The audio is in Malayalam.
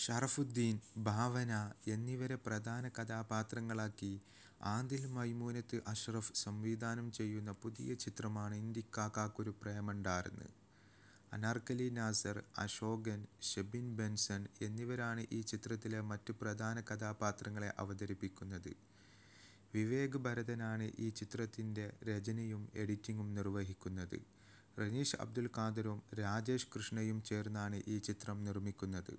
ഷറഫുദ്ദീൻ ഭാവന എന്നിവരെ പ്രധാന കഥാപാത്രങ്ങളാക്കി ആന്തിൽ മൈമൂനത്ത് അഷ്റഫ് സംവിധാനം ചെയ്യുന്ന പുതിയ ചിത്രമാണ് ഇന്ത്യക്കാക്കൊരു പ്രേമണ്ടാർന്ന് അനാർക്കലി നാസർ അശോകൻ ഷെബിൻ ബെൻസൺ എന്നിവരാണ് ഈ ചിത്രത്തിലെ മറ്റു പ്രധാന കഥാപാത്രങ്ങളെ അവതരിപ്പിക്കുന്നത് വിവേക് ഭരതനാണ് ഈ ചിത്രത്തിൻ്റെ രചനയും എഡിറ്റിങ്ങും നിർവഹിക്കുന്നത് റനീഷ് അബ്ദുൽ ഖാദറും രാജേഷ് കൃഷ്ണയും ചേർന്നാണ് ഈ ചിത്രം നിർമ്മിക്കുന്നത്